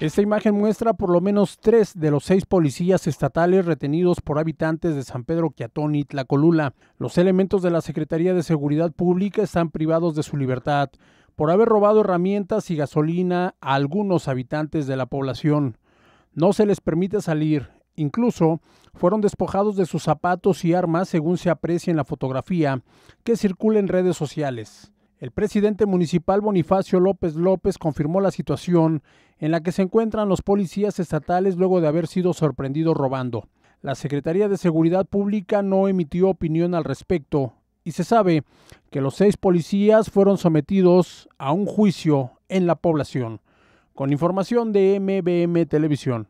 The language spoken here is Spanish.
Esta imagen muestra por lo menos tres de los seis policías estatales retenidos por habitantes de San Pedro Quiatón y Tlacolula. Los elementos de la Secretaría de Seguridad Pública están privados de su libertad por haber robado herramientas y gasolina a algunos habitantes de la población. No se les permite salir. Incluso fueron despojados de sus zapatos y armas según se aprecia en la fotografía que circula en redes sociales. El presidente municipal Bonifacio López López confirmó la situación en la que se encuentran los policías estatales luego de haber sido sorprendidos robando. La Secretaría de Seguridad Pública no emitió opinión al respecto y se sabe que los seis policías fueron sometidos a un juicio en la población. Con información de MBM Televisión.